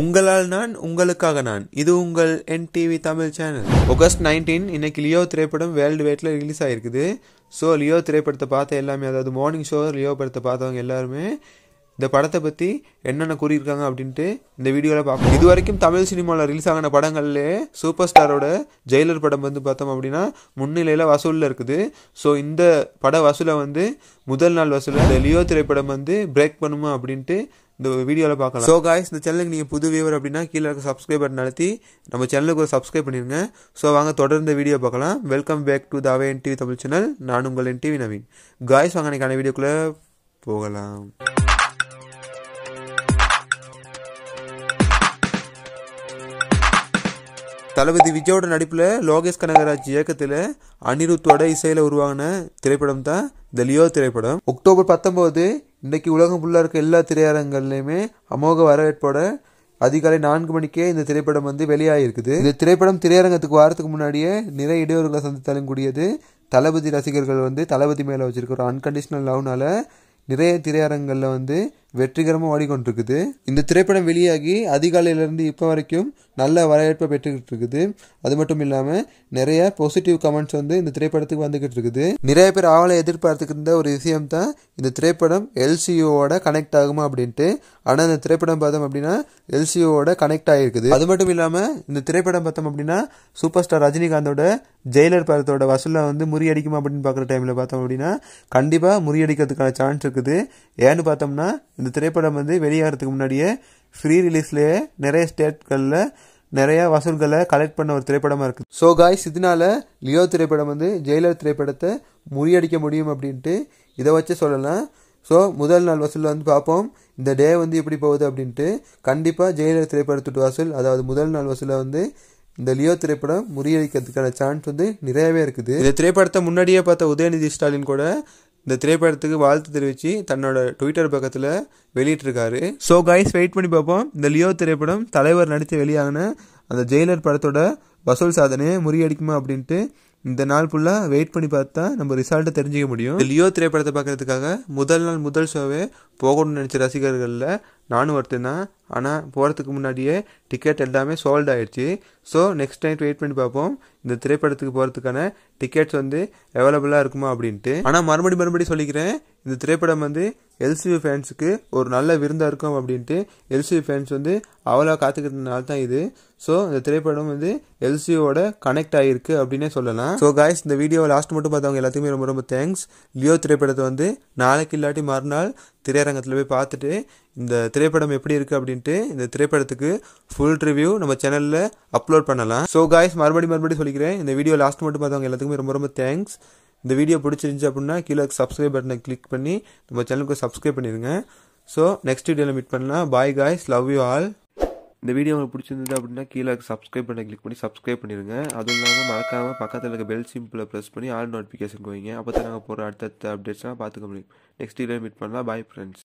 உங்களால் நான் உங்களுக்காக நான் இது உங்கள் N TV Tamil channel August nineteen இன்னைக்கு லியோ திரைப்படம் வேர்ல்டு வெயிட்டில் ரிலீஸ் ஆகிருக்குது ஸோ லியோ திரைப்படத்தை பார்த்த எல்லாமே அதாவது மார்னிங் ஷோ லியோ படத்தை பார்த்தவங்க எல்லாருமே இந்த படத்தை பற்றி என்னென்ன கூறியிருக்காங்க அப்படின்ட்டு இந்த வீடியோவில் பார்ப்போம் இது வரைக்கும் தமிழ் சினிமாவில் ரிலீஸ் ஆகின படங்கள்லேயே சூப்பர் ஸ்டாரோட ஜெயிலர் படம் வந்து பார்த்தோம் அப்படின்னா முன்னிலையில் வசூலில் இருக்குது ஸோ இந்த பட வசூலை வந்து முதல் நாள் வசூலில் இந்த லியோ திரைப்படம் வந்து பிரேக் பண்ணுமா அப்படின்ட்டு இந்த வீடியோவில் பார்க்கலாம் ஸோ காய்ஸ் இந்த சேனலுக்கு நீங்கள் புது வியூவர் அப்படின்னா கீழே இருக்க சப்ஸ்கிரைப் நடத்தி நம்ம சேனலுக்கு ஒரு சப்ஸ்கிரைப் பண்ணிருங்க ஸோ வாங்க தொடர்ந்து வீடியோ பார்க்கலாம் welcome back to the away N TV Tamil channel நான் உங்கள் என் டிவி நவீன் காய்ஸ் வாங்க அன்றைக்கான வீடியோக்குள்ளே போகலாம் தளபதி விஜயோட நடிப்பில் லோகேஷ் கனகராஜ் இயக்கத்தில் அனிருத்தோட இசையில் உருவாகின திரைப்படம் தான் த லியோ திரைப்படம் அக்டோபர் பத்தொம்போது இன்றைக்கு உலகம் ஃபுல்லாக இருக்க எல்லா திரையரங்கங்கள்லையுமே அமோக வரவேற்போட அதிகாலை நான்கு மணிக்கே இந்த திரைப்படம் வந்து வெளியாகிருக்குது இந்த திரைப்படம் திரையரங்கத்துக்கு வாரத்துக்கு முன்னாடியே நிறைய இடையூறுகளை சந்தித்தாலும் கூடியது தளபதி ரசிகர்கள் வந்து தளபதி மேலே வச்சுருக்க ஒரு அன்கண்டிஷனல் லவ்னால நிறைய திரையரங்களில் வந்து வெற்றிகரமாக ஓடிக்கொண்டிருக்குது இந்த திரைப்படம் வெளியாகி அதிகாலையிலேருந்து இப்போ வரைக்கும் நல்ல வரவேற்பை பெற்றுக்கிட்டு இருக்குது அது மட்டும் இல்லாமல் நிறைய பாசிட்டிவ் கமெண்ட்ஸ் வந்து இந்த திரைப்படத்துக்கு வந்துக்கிட்டு இருக்குது நிறைய பேர் ஆவலை எதிர்பார்த்துக்கிருந்த ஒரு விஷயம் தான் இந்த திரைப்படம் எல்சிஓவோட கனெக்ட் ஆகுமா அப்படின்ட்டு ஆனால் இந்த திரைப்படம் பார்த்தோம் அப்படின்னா எல்சிஓவோட கனெக்ட் ஆகிருக்குது அது மட்டும் இல்லாமல் இந்த திரைப்படம் பார்த்தோம் அப்படின்னா சூப்பர் ஸ்டார் ரஜினிகாந்தோட ஜெயிலர் படத்தோட வசூலில் வந்து முறியடிக்குமா அப்படின்னு பார்க்குற டைமில் பார்த்தோம் அப்படின்னா கண்டிப்பாக முறியடிக்கிறதுக்கான சான்ஸ் இருக்குது ஏன்னு பார்த்தோம்னா இந்த திரைப்படம் வந்து வெளியாகிறதுக்கு முன்னாடியே ஃப்ரீ ரிலீஸ்லேயே நிறைய ஸ்டேட்களில் நிறைய வசூல்களை கலெக்ட் பண்ண ஒரு திரைப்படமாக இருக்குது ஸோ காய்ஸ் இதனால லியோ திரைப்படம் வந்து ஜெயிலர் திரைப்படத்தை முறியடிக்க முடியும் அப்படின்ட்டு இதை வச்சு சொல்லலாம் ஸோ முதல் நாள் வசூலில் வந்து பார்ப்போம் இந்த டே வந்து எப்படி போகுது அப்படின்ட்டு கண்டிப்பாக ஜெயிலர் திரைப்படத்துட்டு வசூல் அதாவது முதல் நாள் வசூலில் வந்து இந்த லியோ திரைப்படம் முறியடிக்கிறதுக்கான சான்ஸ் வந்து நிறையவே இருக்குது இந்த திரைப்படத்தை முன்னாடியே பார்த்த உதயநிதி ஸ்டாலின் கூட இந்த திரைப்படத்துக்கு வாழ்த்து தெரிவித்து தன்னோட ட்விட்டர் பக்கத்தில் வெளியிட்டிருக்காரு ஸோ கைஸ் வெயிட் பண்ணி பார்ப்போம் இந்த லியோ திரைப்படம் தலைவர் நடித்து வெளியாகின அந்த ஜெயிலர் படத்தோட வசூல் சாதனையை முறியடிக்குமா அப்படின்ட்டு இந்த நாள் ஃபுல்லாக வெயிட் பண்ணி பார்த்தா நம்ம ரிசல்ட்டை தெரிஞ்சிக்க முடியும் லியோ திரைப்படத்தை பார்க்கறதுக்காக முதல் நாள் முதல் ஷோவே போகணும்னு நினச்ச ரசிகர்களில் நானும் ஒருத்தன் தான் ஆனால் போகிறதுக்கு முன்னாடியே டிக்கெட் எல்லாமே சோல்ட் ஆயிடுச்சு ஸோ நெக்ஸ்ட் டைம் வெயிட் பண்ணி பார்ப்போம் இந்த திரைப்படத்துக்கு போகிறதுக்கான டிக்கெட்ஸ் வந்து அவைலபிளாக இருக்குமா அப்படின்ட்டு ஆனால் மறுபடி மறுபடி சொல்லிக்கிறேன் இந்த திரைப்படம் வந்து எல்சிபி ஃபேன்ஸுக்கு ஒரு நல்ல விருந்தாக இருக்கும் அப்படின்ட்டு எல்சிபி ஃபேன்ஸ் வந்து அவ்வளோ காத்துக்கிறதுனால தான் இது ஸோ இந்த திரைப்படம் வந்து எல்சியோட கனெக்ட் ஆகிருக்கு அப்படின்னே சொல்லலாம் ஸோ காய்ஸ் இந்த வீடியோ லாஸ்ட் மட்டும் பார்த்தவங்க எல்லாத்துக்குமே ரொம்ப ரொம்ப தேங்க்ஸ் லியோ திரைப்படத்தை வந்து நாளைக்கு இல்லாட்டி மறுநாள் திரையரங்கத்தில் போய் பார்த்துட்டு இந்த திரைப்படம் எப்படி இருக்குது அப்படின்ட்டு அப்படின்ட்டு இந்த திரைப்படத்துக்கு ஃபுல் ரிவ்யூ நம்ம சேனலில் அப்லோட் பண்ணலாம் ஸோ காய்ஸ் மறுபடியும் மறுபடியும் சொல்லிக்கிறேன் இந்த வீடியோ லாஸ்ட் மட்டும் பார்த்தவங்க எல்லாத்துக்குமே ரொம்ப ரொம்ப தேங்க்ஸ் இந்த வீடியோ பிடிச்சிருந்துச்சு அப்படின்னா கீழே சப்ஸ்கிரைப் பட்டனை கிளிக் பண்ணி நம்ம சேனலுக்கு சப்ஸ்கிரைப் பண்ணிடுங்க ஸோ நெக்ஸ்ட் வீடியோவில் மீட் பண்ணலாம் bye guys love you all இந்த வீடியோ உங்களுக்கு பிடிச்சிருந்தது அப்படின்னா கீழே சப்ஸ்கிரைப் பண்ண கிளிக் பண்ணி சப்ஸ்கிரைப் பண்ணிடுங்க அதுவும் இல்லாமல் மறக்காமல் பக்கத்தில் இருக்க பெல் சிம்பிளை ப்ரெஸ் பண்ணி ஆல் நோட்டிஃபிகேஷன் வைங்க அப்போ தான் நாங்கள் போகிற அடுத்தடுத்த அப்டேட்ஸ்லாம் பார்த்துக்க முடியும் நெக்ஸ்ட் வீடியோ மீட் பண்ணலாம் பாய் ஃப்ரெண்ட்ஸ்